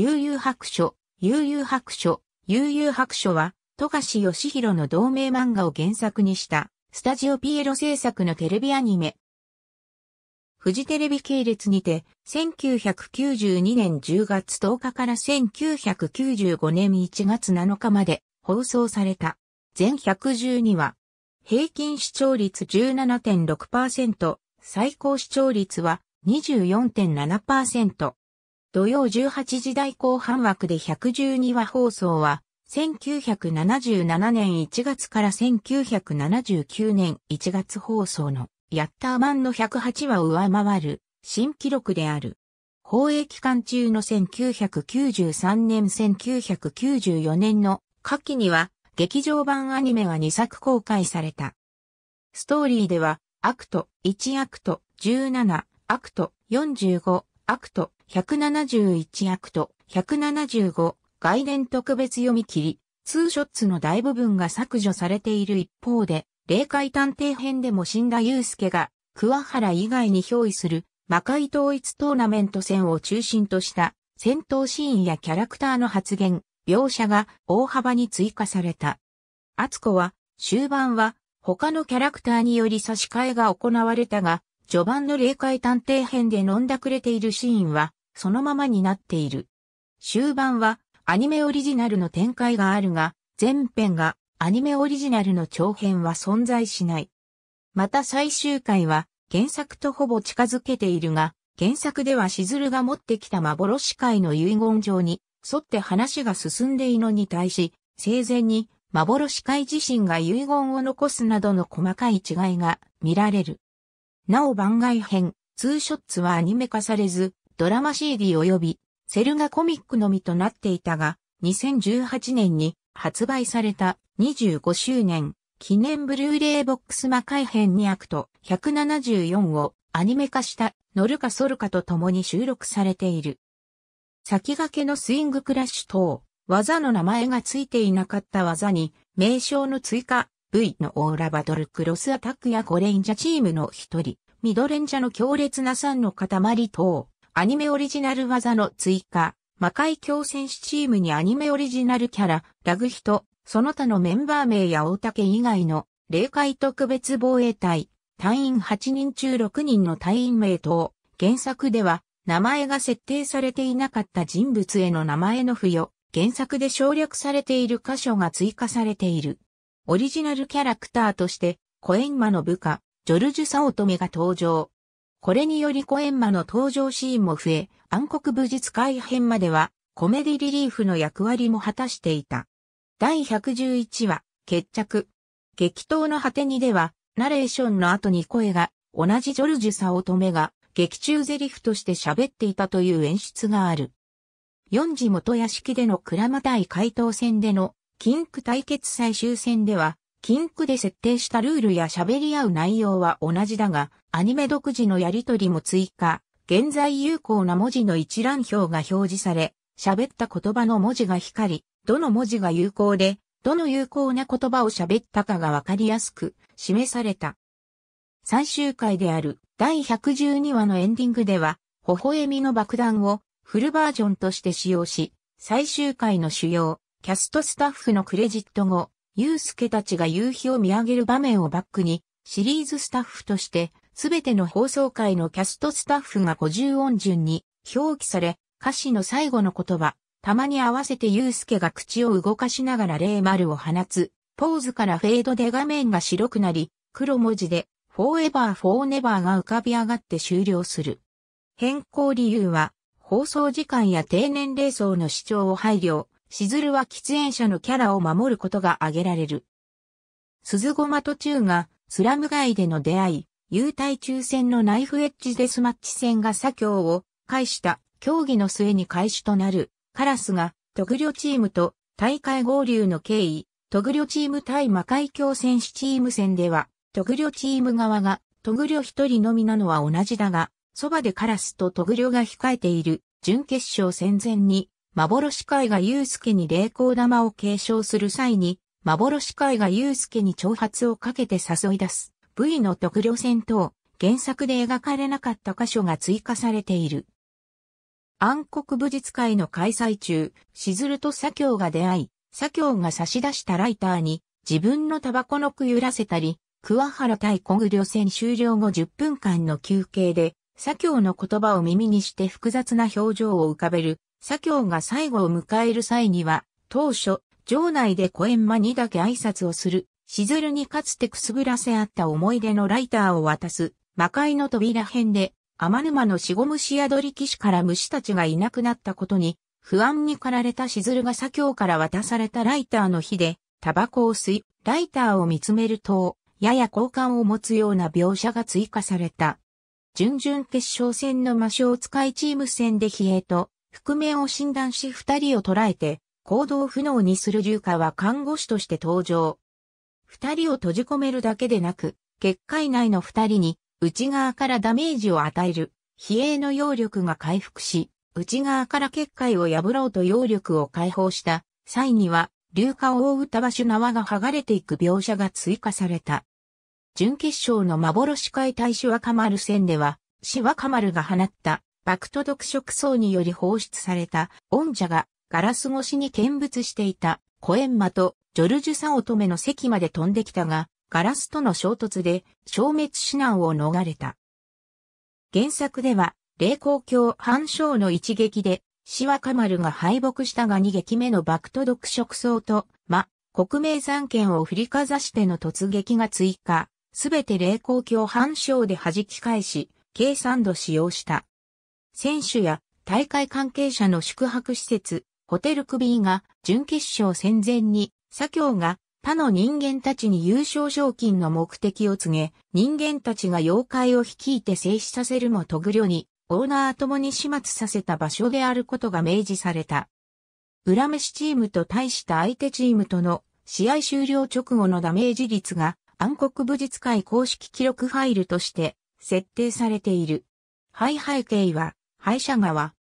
悠々白書、悠々白書、悠々白書は、富樫義弘の同名漫画を原作にした、スタジオピエロ制作のテレビアニメ。フジテレビ系列にて、1992年10月10日から1995年1月7日まで放送された。全112話。平均視聴率17.6%、最高視聴率は24.7%。土曜18時台後半枠で112話放送は、1977年1月から1979年1月放送のヤッターンの108話を上回る新記録である。放映期間中の1993年1994年の夏季には劇場版アニメが2作公開された。ストーリーでは、アクト1アクト17、アクト45、アクト171アクト、175、外伝特別読み切り、ツーショッツの大部分が削除されている一方で、霊界探偵編でも死んだ祐介が、桑原以外に憑依する、魔界統一トーナメント戦を中心とした戦闘シーンやキャラクターの発言、描写が大幅に追加された。厚子は終盤は他のキャラクターにより差し替えが行われたが、序盤の霊界探偵編で飲んだくれているシーンはそのままになっている。終盤はアニメオリジナルの展開があるが、前編がアニメオリジナルの長編は存在しない。また最終回は原作とほぼ近づけているが、原作ではしずるが持ってきた幻界の遺言状に沿って話が進んでいるのに対し、生前に幻界自身が遺言を残すなどの細かい違いが見られる。なお番外編、ツーショッツはアニメ化されず、ドラマ CD 及びセルガコミックのみとなっていたが、2018年に発売された25周年記念ブルーレイボックス魔改編2アクト174をアニメ化したノルカソルカと共に収録されている。先駆けのスイングクラッシュ等、技の名前が付いていなかった技に名称の追加 V のオーラバトルクロスアタックやゴレンジャチームの一人、ミドレンジャの強烈な3の塊等、アニメオリジナル技の追加、魔界強戦士チームにアニメオリジナルキャラ、ラグヒト、その他のメンバー名や大竹以外の、霊界特別防衛隊、隊員8人中6人の隊員名等、原作では、名前が設定されていなかった人物への名前の付与、原作で省略されている箇所が追加されている。オリジナルキャラクターとして、コエンマの部下、ジョルジュ・サオトメが登場。これによりコエンマの登場シーンも増え、暗黒武術改編まではコメディリリーフの役割も果たしていた。第111話、決着。激闘の果てにでは、ナレーションの後に声が、同じジョルジュ・サオトメが、劇中ゼリフとして喋っていたという演出がある。四次元屋敷での倉間対怪盗戦での、キンク対決最終戦では、キンクで設定したルールや喋り合う内容は同じだが、アニメ独自のやりとりも追加、現在有効な文字の一覧表が表示され、喋った言葉の文字が光り、どの文字が有効で、どの有効な言葉を喋ったかがわかりやすく示された。最終回である第112話のエンディングでは、微笑みの爆弾をフルバージョンとして使用し、最終回の主要、キャストスタッフのクレジット後、ユースケたちが夕日を見上げる場面をバックに、シリーズスタッフとして、すべての放送会のキャストスタッフが50音順に表記され、歌詞の最後の言葉、たまに合わせてユースケが口を動かしながら0丸を放つ、ポーズからフェードで画面が白くなり、黒文字で、forever for never が浮かび上がって終了する。変更理由は、放送時間や低年齢層の視聴を配慮、しずるは喫煙者のキャラを守ることが挙げられる。鈴駒途中がスラム街での出会い、優待抽選のナイフエッジデスマッチ戦が左京を介した競技の末に開始となる、カラスが特漁チームと大会合流の経緯、特漁チーム対魔界強戦士チーム戦では、特漁チーム側が特漁。一人のみなのは同じだが、そばでカラスと特漁が控えている準決勝戦前に幻海が祐介に霊光玉を継承する際に、幻海が祐介に挑発をかけて誘い出す。V の特漁戦闘、原作で描かれなかった箇所が追加されている。暗黒武術会の開催中、しずると左京が出会い、左京が差し出したライターに、自分のタバコのくゆらせたり、桑原対コグ漁戦終了後10分間の休憩で、左京の言葉を耳にして複雑な表情を浮かべる、左京が最後を迎える際には、当初、城内で小円間にだけ挨拶をする、しずるにかつてくすぐらせあった思い出のライターを渡す、魔界の扉編で、天沼の死後虫宿り騎士から虫たちがいなくなったことに、不安に駆られたしずるが左京から渡されたライターの火で、タバコを吸い、ライターを見つめると、やや好感を持つような描写が追加された。準々決勝戦の魔性使いチーム戦で比叡と、覆面を診断し二人を捕らえて、行動不能にする龍花は看護師として登場。二人を閉じ込めるだけでなく、結界内の二人に内側からダメージを与える、比叡の揚力が回復し、内側から結界を破ろうと揚力を解放した際には、竜花を覆うた場所縄が剥がれていく描写が追加された。準決勝の幻界大シワカマル戦では、死は、カマルが放ったバクト読色層により放出された、御者がガラス越しに見物していた、コエンマとジョルジュ・サオトメの席まで飛んできたが、ガラスとの衝突で消滅指南を逃れた。原作では、霊光教反将の一撃で、シワカマルが敗北したが2撃目のバクト読色層と、ま、国名三権を振りかざしての突撃が追加、すべて霊光教反将で弾き返し、計算度使用した。選手や大会関係者の宿泊施設、ホテルクビーが準決勝戦前に、左京が他の人間たちに優勝賞金の目的を告げ、人間たちが妖怪を率いて静止させるもとぐりょに、オーナーともに始末させた場所であることが明示された。裏飯チームと対した相手チームとの試合終了直後のダメージ率が暗黒武術会公式記録ファイルとして設定されている。い背景は敗者側。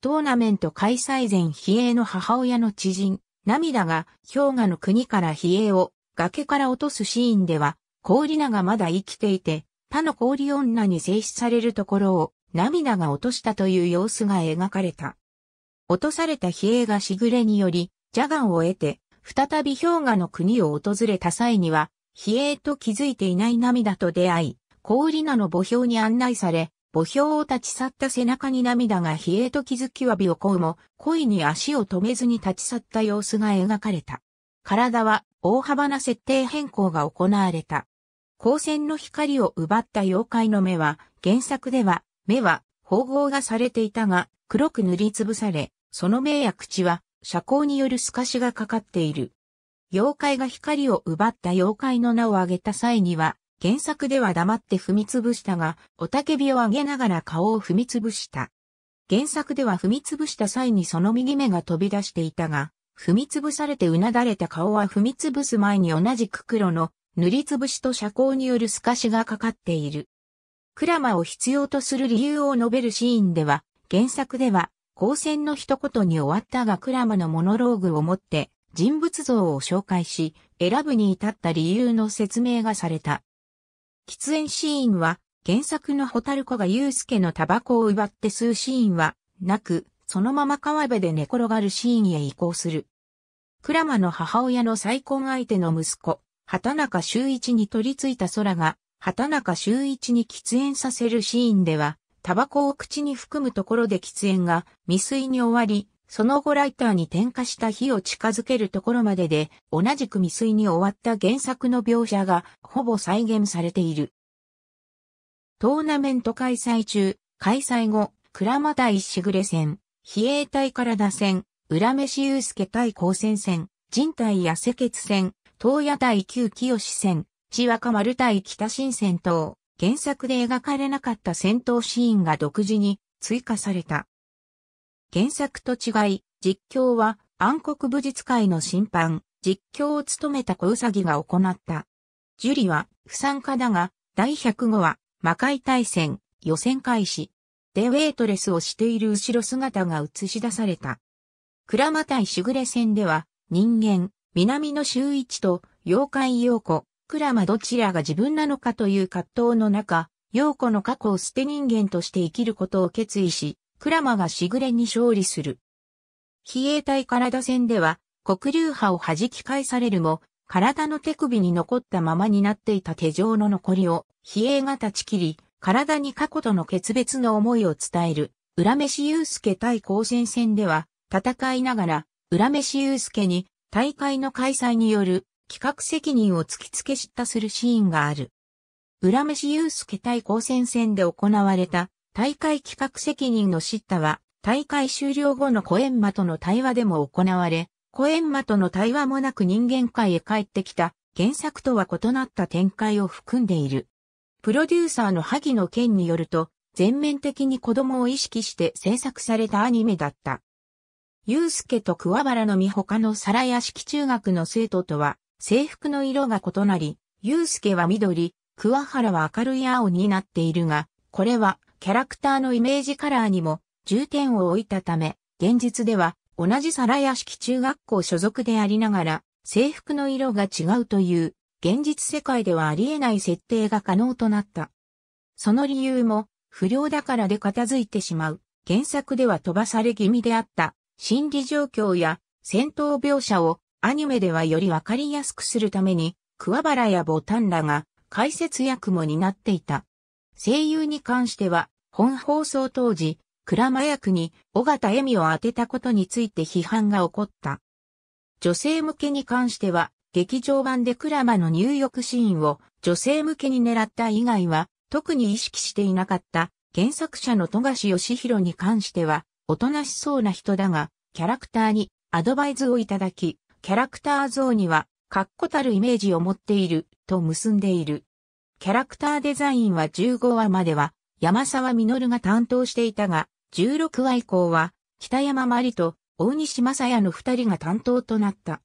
トーナメント開催前比叡の母親の知人、涙が氷河の国から比叡を崖から落とすシーンでは、氷名がまだ生きていて、他の氷女に制止されるところを涙が落としたという様子が描かれた。落とされた比叡がしぐれにより、邪眼を得て、再び氷河の国を訪れた際には、比叡と気づいていない涙と出会い、氷名の墓標に案内され、墓標を立ち去った背中に涙が冷えと気づきわびをこうも、恋に足を止めずに立ち去った様子が描かれた。体は大幅な設定変更が行われた。光線の光を奪った妖怪の目は、原作では、目は、縫合がされていたが、黒く塗りつぶされ、その目や口は、遮光による透かしがかかっている。妖怪が光を奪った妖怪の名を挙げた際には、原作では黙って踏みつぶしたが、おたけびを上げながら顔を踏みつぶした。原作では踏みつぶした際にその右目が飛び出していたが、踏みつぶされてうなだれた顔は踏みつぶす前に同じく黒の塗りつぶしと遮光による透かしがかかっている。クラマを必要とする理由を述べるシーンでは、原作では、光線の一言に終わったがクラマのモノローグをもって人物像を紹介し、選ぶに至った理由の説明がされた。喫煙シーンは、原作のホタルコがユウスケのタバコを奪って吸うシーンは、なく、そのまま川辺で寝転がるシーンへ移行する。クラマの母親の再婚相手の息子、畑中修一に取り付いた空が、畑中修一に喫煙させるシーンでは、タバコを口に含むところで喫煙が未遂に終わり、その後ライターに点火した火を近づけるところまでで、同じく未遂に終わった原作の描写がほぼ再現されている。トーナメント開催中、開催後、倉間対しぐれ戦、比叡対から打戦、浦飯雄介対高専戦、人体痩せ血戦、東野対旧清戦、千若丸対北新戦等、原作で描かれなかった戦闘シーンが独自に追加された。原作と違い、実況は暗黒武術界の審判、実況を務めた小兎が行った。樹里は不参加だが、第105話、魔界大戦、予選開始。でウェイトレスをしている後ろ姿が映し出された。ラマ対しぐれ戦では、人間、南の周一と、妖怪陽子、ラマどちらが自分なのかという葛藤の中、陽子の過去を捨て人間として生きることを決意し、クラマがしぐれに勝利する。比叡体体戦では、黒竜派を弾き返されるも、体の手首に残ったままになっていた手錠の残りを、比叡が断ち切り、体に過去との決別の思いを伝える、浦飯祐介対高専戦では、戦いながら、浦飯祐介に、大会の開催による、企画責任を突きつけ知ったするシーンがある。浦飯祐介対高専戦で行われた、大会企画責任の叱咤は、大会終了後のコエンマとの対話でも行われ、コエンマとの対話もなく人間界へ帰ってきた、原作とは異なった展開を含んでいる。プロデューサーの萩野健によると、全面的に子供を意識して制作されたアニメだった。祐介と桑原の実他の皿屋敷中学の生徒とは、制服の色が異なり、祐介は緑、桑原は明るい青になっているが、これはキャラクターのイメージカラーにも重点を置いたため、現実では同じ皿屋敷中学校所属でありながら制服の色が違うという現実世界ではありえない設定が可能となった。その理由も不良だからで片付いてしまう原作では飛ばされ気味であった心理状況や戦闘描写をアニメではよりわかりやすくするために桑原やボタンらが解説役も担っていた。声優に関しては本放送当時、倉馬役に尾形恵美を当てたことについて批判が起こった。女性向けに関しては、劇場版で倉馬の入浴シーンを女性向けに狙った以外は、特に意識していなかった原作者の富樫義弘に関しては、おとなしそうな人だが、キャラクターにアドバイスをいただき、キャラクター像には、確固たるイメージを持っている、と結んでいる。キャラクターデザインは15話までは、山沢実が担当していたが、16話以降は、北山まりと大西正也の二人が担当となった。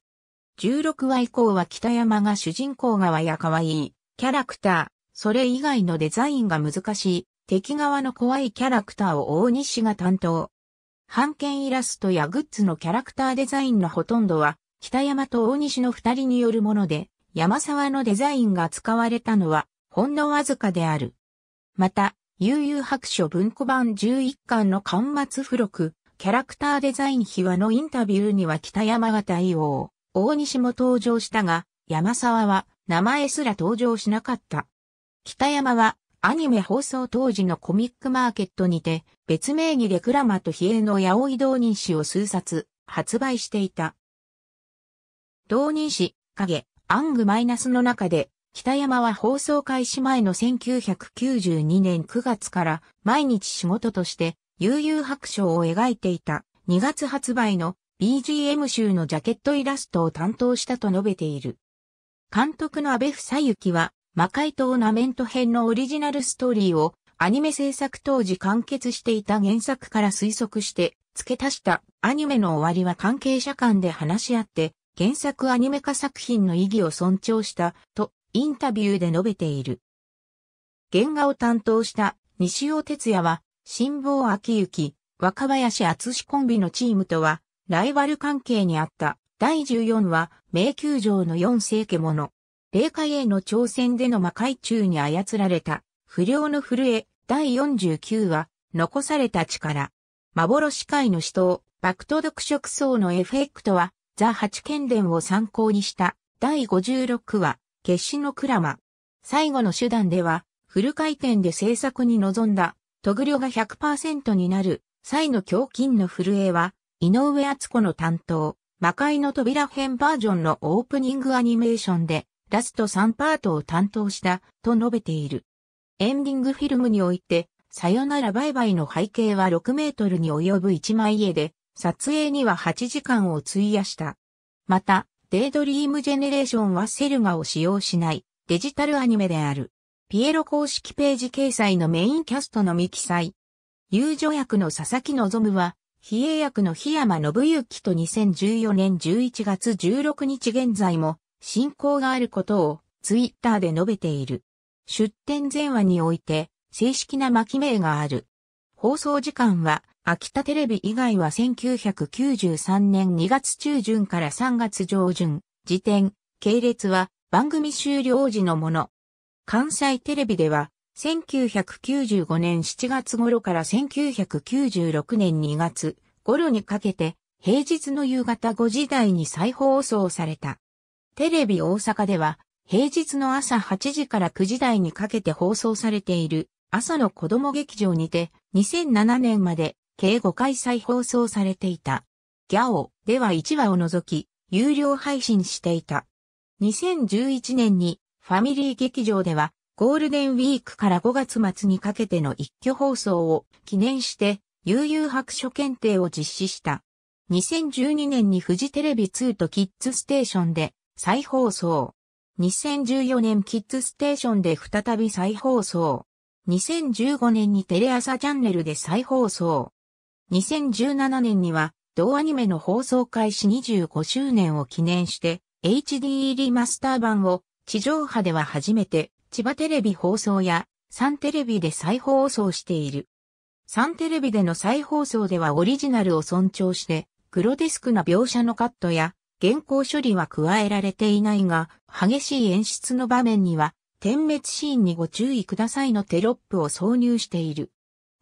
16話以降は北山が主人公側や可愛い、キャラクター、それ以外のデザインが難しい、敵側の怖いキャラクターを大西が担当。版権イラストやグッズのキャラクターデザインのほとんどは、北山と大西の二人によるもので、山沢のデザインが使われたのは、ほんのわずかである。また、悠々白書文庫版11巻の巻末付録、キャラクターデザイン秘話のインタビューには北山が対応、大西も登場したが、山沢は名前すら登場しなかった。北山はアニメ放送当時のコミックマーケットにて、別名義でクラマと比叡の八尾井同人誌を数冊発売していた。同人誌、影、アングマイナスの中で、北山は放送開始前の1992年9月から毎日仕事として悠々白書を描いていた2月発売の BGM 集のジャケットイラストを担当したと述べている。監督の安倍房幸は魔界トーナメント編のオリジナルストーリーをアニメ制作当時完結していた原作から推測して付け足したアニメの終わりは関係者間で話し合って原作アニメ化作品の意義を尊重したとインタビューで述べている。原画を担当した西尾哲也は、辛坊秋行、若林厚志コンビのチームとは、ライバル関係にあった。第14話、名球城の四世者。霊界への挑戦での魔界中に操られた、不良の震え。第49話、残された力。幻界の死闘、爆徒読色層のエフェクトは、ザ・八剣伝を参考にした。第56話、決死のクラマ。最後の手段では、フル回転で制作に臨んだ、トグリョが100%になる、際の胸筋の震えは、井上敦子の担当、魔界の扉編バージョンのオープニングアニメーションで、ラスト3パートを担当した、と述べている。エンディングフィルムにおいて、さよならバイバイの背景は6メートルに及ぶ一枚絵で、撮影には8時間を費やした。また、デイドリームジェネレーションはセルガを使用しないデジタルアニメである。ピエロ公式ページ掲載のメインキャストのみ記載。遊女役の佐々木望は、比叡役の檜山信之と2014年11月16日現在も、進行があることを、ツイッターで述べている。出展前話において、正式な巻き名がある。放送時間は、秋田テレビ以外は1993年2月中旬から3月上旬、時点、系列は番組終了時のもの。関西テレビでは、1995年7月頃から1996年2月頃にかけて、平日の夕方5時台に再放送された。テレビ大阪では、平日の朝8時から9時台にかけて放送されている朝の子供劇場にて、2007年まで計5回再放送されていた。ギャオでは1話を除き、有料配信していた。2011年にファミリー劇場ではゴールデンウィークから5月末にかけての一挙放送を記念して悠々白書検定を実施した。2012年にフジテレビ2とキッズステーションで再放送。2014年キッズステーションで再び再放送。2015年にテレ朝チャンネルで再放送。2017年には、同アニメの放送開始25周年を記念して、HD リマスター版を地上波では初めて千葉テレビ放送やサンテレビで再放送している。サンテレビでの再放送ではオリジナルを尊重してグロデスクな描写のカットや原稿処理は加えられていないが激しい演出の場面には点滅シーンにご注意くださいのテロップを挿入している。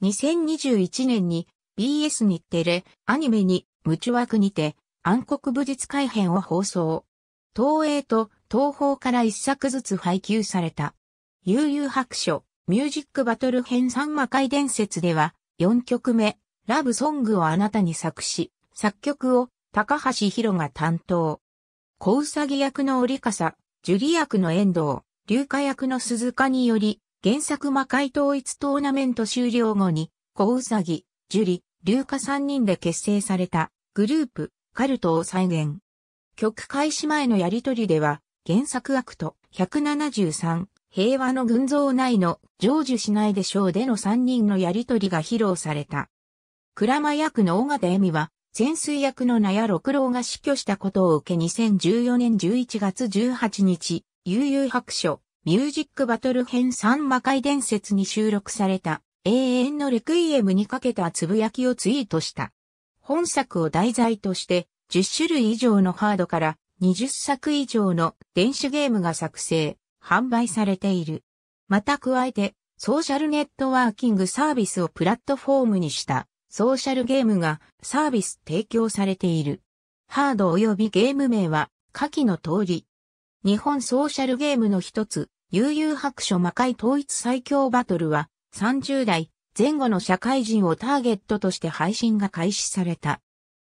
2021年に BS 日テレアニメに無ワ枠にて暗黒武術改編を放送。東映と東宝から一作ずつ配給された。悠々白書ミュージックバトル編三魔界伝説では4曲目ラブソングをあなたに作詞、作曲を高橋宏が担当。小兎役の折笠、樹里役の遠藤、硫化役の鈴鹿により、原作魔界統一トーナメント終了後に、小兎、樹里、硫化3人で結成されたグループ、カルトを再現。曲開始前のやりとりでは、原作アクト173、平和の群像内の成就しないでしょうでの3人のやりとりが披露された。倉間役の尾形恵美は、潜水役の名や六郎が死去したことを受け2014年11月18日、悠々白書、ミュージックバトル編3魔界伝説に収録された、永遠のレクイエムにかけたつぶやきをツイートした。本作を題材として、10種類以上のハードから20作以上の電子ゲームが作成、販売されている。また加えて、ソーシャルネットワーキングサービスをプラットフォームにしたソーシャルゲームがサービス提供されている。ハード及びゲーム名は下記の通り日本ソーシャルゲームの一つ、悠々白書魔界統一最強バトルは、30代前後の社会人をターゲットとして配信が開始された。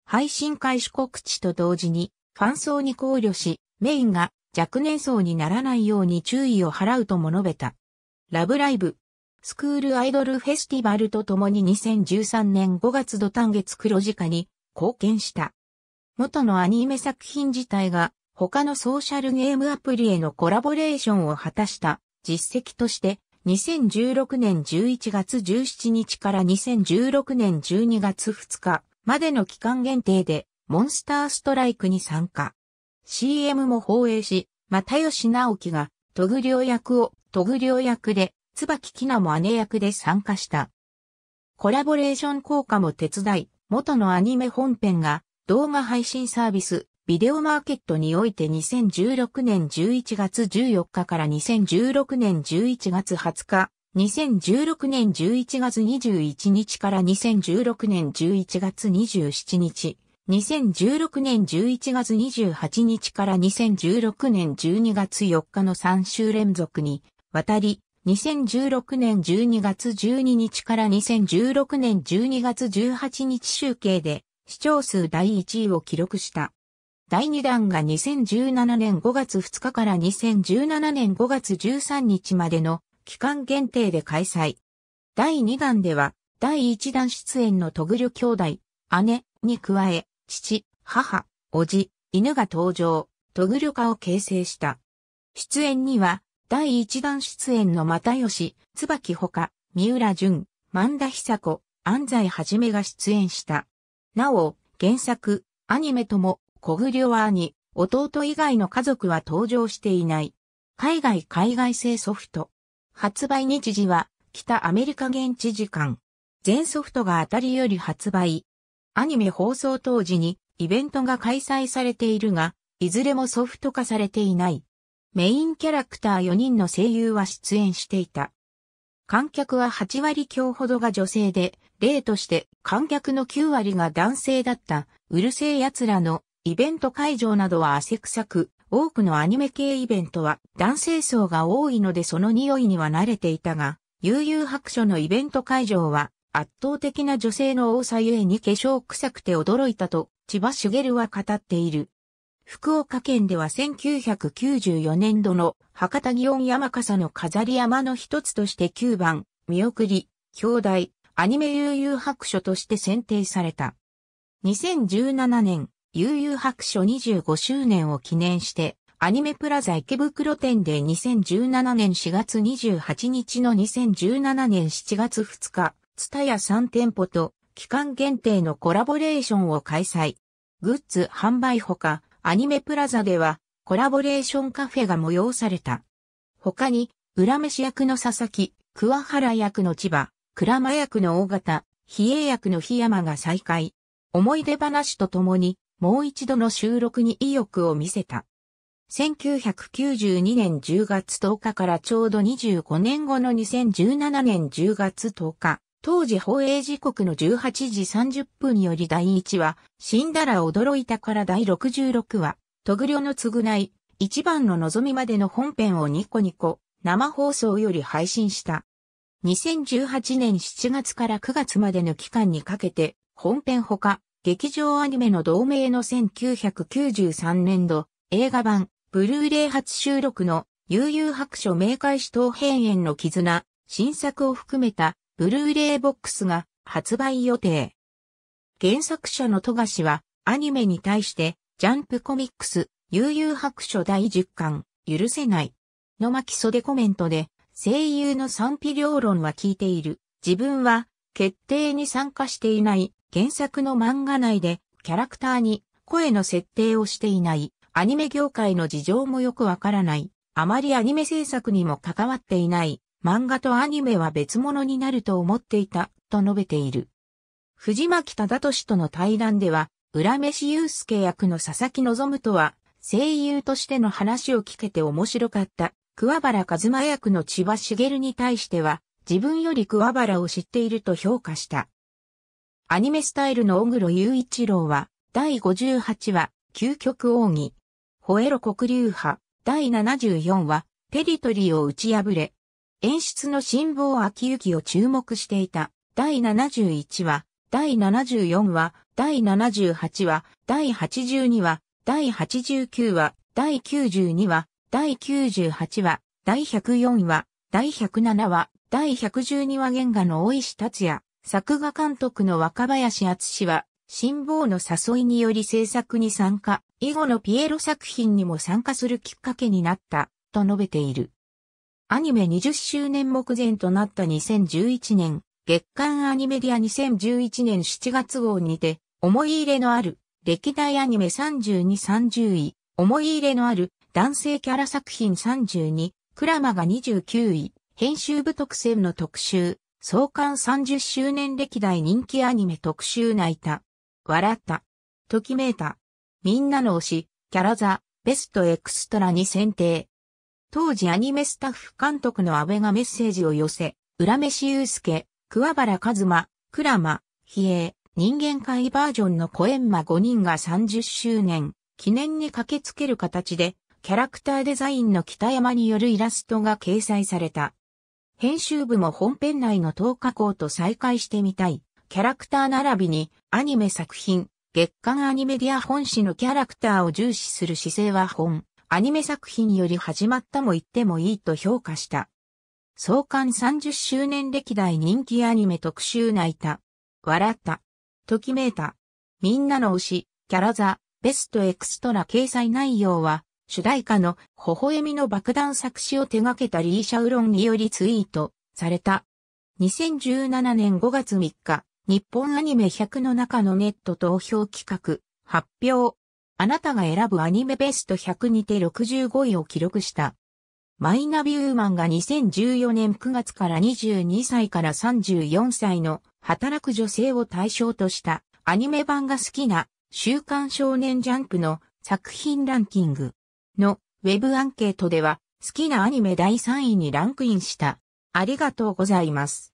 配信開始告知と同時に、ファン層に考慮し、メインが若年層にならないように注意を払うとも述べた。ラブライブ、スクールアイドルフェスティバルとともに2013年5月土単月黒字化に貢献した。元のアニメ作品自体が他のソーシャルゲームアプリへのコラボレーションを果たした実績として、2016年11月17日から2016年12月2日までの期間限定で、モンスターストライクに参加。CM も放映し、又吉直樹が、トグリョ役を、トグリョ役で、椿きなも姉役で参加した。コラボレーション効果も手伝い、元のアニメ本編が動画配信サービスビデオマーケットにおいて2016年11月14日から2016年11月20日、2016年11月21日から2016年11月27日、2016年11月28日から2016年12月4日の3週連続にわたり、2016年12月12日から2016年12月18日集計で視聴数第1位を記録した。第2弾が2017年5月2日から2017年5月13日までの期間限定で開催。第2弾では、第1弾出演のトグル兄弟、姉に加え、父、母、おじ、犬が登場、トグル家を形成した。出演には、第1弾出演の又吉、椿ほか、三浦淳、万田久子、安西はじめが出演した。なお、原作、アニメともコグリョワーに、弟以外の家族は登場していない。海外海外製ソフト。発売日時は、北アメリカ現地時間。全ソフトが当たりより発売。アニメ放送当時に、イベントが開催されているが、いずれもソフト化されていない。メインキャラクター4人の声優は出演していた。観客は8割強ほどが女性で、例として観客の9割が男性だった、うるせえ奴らのイベント会場などは汗臭く、多くのアニメ系イベントは男性層が多いのでその匂いには慣れていたが、悠々白書のイベント会場は圧倒的な女性の多さゆえに化粧臭くて驚いたと千葉茂は語っている。福岡県では1994年度の博多祇園山笠の飾り山の一つとして9番、見送り、兄弟、アニメ悠々白書として選定された。2017年、悠々白書25周年を記念して、アニメプラザ池袋店で2017年4月28日の2017年7月2日、ツタヤ3店舗と期間限定のコラボレーションを開催。グッズ販売ほか、アニメプラザではコラボレーションカフェが催された。他に、裏飯役の佐々木、桑原役の千葉、倉間役の大型、比叡役の檜山が再開。思い出話とともに、もう一度の収録に意欲を見せた。1992年10月10日からちょうど25年後の2017年10月10日、当時放映時刻の18時30分より第1話、死んだら驚いたから第66話、トグリョの償い、一番の望みまでの本編をニコニコ、生放送より配信した。2018年7月から9月までの期間にかけて、本編ほか、劇場アニメの同名の1993年度映画版ブルーレイ初収録の悠々白書明解死闘編演の絆新作を含めたブルーレイボックスが発売予定。原作者の富樫はアニメに対してジャンプコミックス悠々白書第10巻許せないの巻袖コメントで声優の賛否両論は聞いている。自分は決定に参加していない原作の漫画内でキャラクターに声の設定をしていないアニメ業界の事情もよくわからない。あまりアニメ制作にも関わっていない漫画とアニメは別物になると思っていたと述べている。藤巻忠俊との対談では、浦飯祐介役の佐々木望とは、声優としての話を聞けて面白かった。桑原和馬役の千葉茂に対しては、自分より桑原を知っていると評価した。アニメスタイルの小黒雄一郎は、第58話、究極奥義。ホエロ黒流派、第74話、ペリトリーを打ち破れ。演出の辛抱秋行を注目していた、第71話、第74話、第78話、第82話、第89話、第92話、第98話、第104話、第107話、第112話原画の大石達也、作画監督の若林厚は、辛抱の誘いにより制作に参加、以後のピエロ作品にも参加するきっかけになった、と述べている。アニメ20周年目前となった2011年、月刊アニメディア2011年7月号にて、思い入れのある、歴代アニメ3230位、思い入れのある、男性キャラ作品32、クラマが29位、編集部特選の特集、創刊30周年歴代人気アニメ特集泣いた。笑った。ときめいた。みんなの推し、キャラザ、ベストエクストラに選定。当時アニメスタッフ監督の安倍がメッセージを寄せ、浦飯祐介、桑原和馬、倉間、比叡、人間界バージョンのコエンマ5人が30周年、記念に駆けつける形で、キャラクターデザインの北山によるイラストが掲載された。編集部も本編内の投下校と再会してみたい。キャラクター並びにアニメ作品、月刊アニメディア本誌のキャラクターを重視する姿勢は本、アニメ作品より始まったも言ってもいいと評価した。創刊30周年歴代人気アニメ特集泣いた。笑った。ときめいた。みんなの推し、キャラザ、ベストエクストラ掲載内容は、主題歌の微笑みの爆弾作詞を手掛けたリーシャウロンによりツイートされた。2017年5月3日、日本アニメ100の中のネット投票企画発表。あなたが選ぶアニメベスト100にて65位を記録した。マイナビウーマンが2014年9月から22歳から34歳の働く女性を対象としたアニメ版が好きな週刊少年ジャンプの作品ランキング。のウェブアンケートでは好きなアニメ第3位にランクインした。ありがとうございます。